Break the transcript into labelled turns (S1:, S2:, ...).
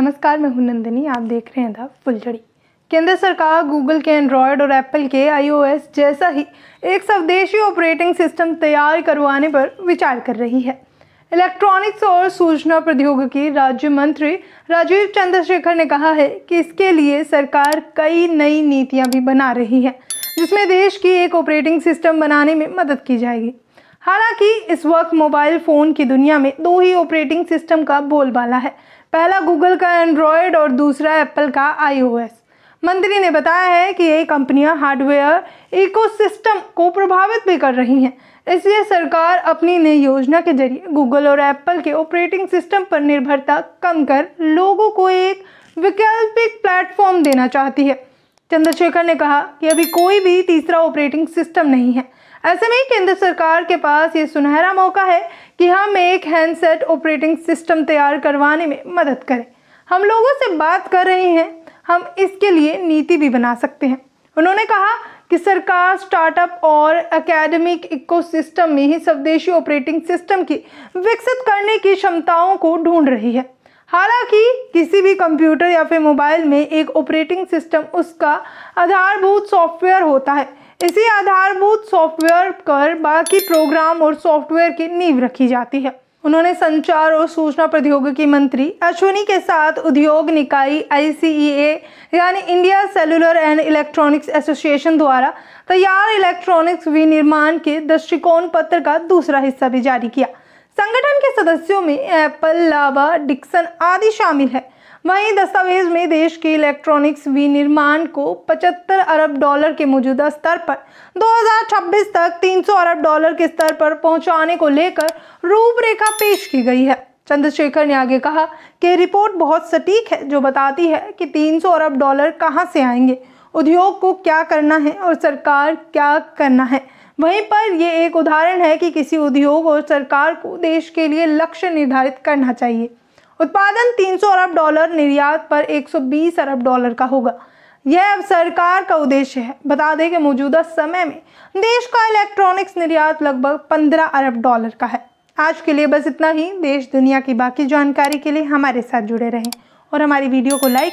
S1: नमस्कार मैं हूं नंदिनी आप देख रहे हैं द फुलझड़ी केंद्र सरकार गूगल के एंड्रॉयड और एप्पल के आईओएस जैसा ही एक स्वदेशी ऑपरेटिंग सिस्टम तैयार करवाने पर विचार कर रही है इलेक्ट्रॉनिक्स और सूचना प्रौद्योगिकी राज्य मंत्री राजीव चंद्रशेखर ने कहा है कि इसके लिए सरकार कई नई नीतियां भी बना रही है जिसमें देश की एक ऑपरेटिंग सिस्टम बनाने में मदद की जाएगी हालांकि इस वक्त मोबाइल फ़ोन की दुनिया में दो ही ऑपरेटिंग सिस्टम का बोलबाला है पहला गूगल का एंड्रॉयड और दूसरा एप्पल का आईओएस मंत्री ने बताया है कि ये कंपनियां हार्डवेयर इकोसिस्टम को प्रभावित भी कर रही हैं इसलिए सरकार अपनी नई योजना के जरिए गूगल और एप्पल के ऑपरेटिंग सिस्टम पर निर्भरता कम कर लोगों को एक वैकल्पिक प्लेटफॉर्म देना चाहती है चंद्रशेखर ने कहा कि अभी कोई भी तीसरा ऑपरेटिंग सिस्टम नहीं है ऐसे में केंद्र सरकार के पास ये सुनहरा मौका है कि हम एक हैंडसेट ऑपरेटिंग सिस्टम तैयार करवाने में मदद करें हम लोगों से बात कर रहे हैं हम इसके लिए नीति भी बना सकते हैं उन्होंने कहा कि सरकार स्टार्टअप और एकेडमिक इकोसिस्टम में ही स्वदेशी ऑपरेटिंग सिस्टम की विकसित करने की क्षमताओं को ढूंढ रही है हालांकि किसी भी कंप्यूटर या फिर मोबाइल में एक ऑपरेटिंग सिस्टम उसका आधारभूत सॉफ्टवेयर होता है इसी आधारभूत सॉफ्टवेयर पर बाकी प्रोग्राम और सॉफ्टवेयर की नींव रखी जाती है उन्होंने संचार और सूचना प्रौद्योगिकी मंत्री अश्विनी के साथ उद्योग निकाय आई e यानी India cellular and electronics association द्वारा तैयार इलेक्ट्रॉनिक्स विनिर्माण के दृष्टिकोण पत्र का दूसरा हिस्सा भी जारी किया संगठन के सदस्यों में एप्पल लावा डिक्सन आदि शामिल है वहीं दस्तावेज में देश के इलेक्ट्रॉनिक्स विनिर्माण को 75 अरब डॉलर के मौजूदा स्तर पर 2026 तक 300 अरब डॉलर के स्तर पर पहुंचाने को लेकर रूपरेखा पेश की गई है चंद्रशेखर ने आगे कहा कि रिपोर्ट बहुत सटीक है जो बताती है कि 300 अरब डॉलर कहां से आएंगे उद्योग को क्या करना है और सरकार क्या करना है वहीं पर ये एक उदाहरण है कि किसी उद्योग और सरकार को देश के लिए लक्ष्य निर्धारित करना चाहिए उत्पादन 300 अरब डॉलर निर्यात पर 120 अरब डॉलर का होगा यह अब सरकार का उद्देश्य है बता दें कि मौजूदा समय में देश का इलेक्ट्रॉनिक्स निर्यात लगभग 15 अरब डॉलर का है आज के लिए बस इतना ही देश दुनिया की बाकी जानकारी के लिए हमारे साथ जुड़े रहें और हमारी वीडियो को लाइक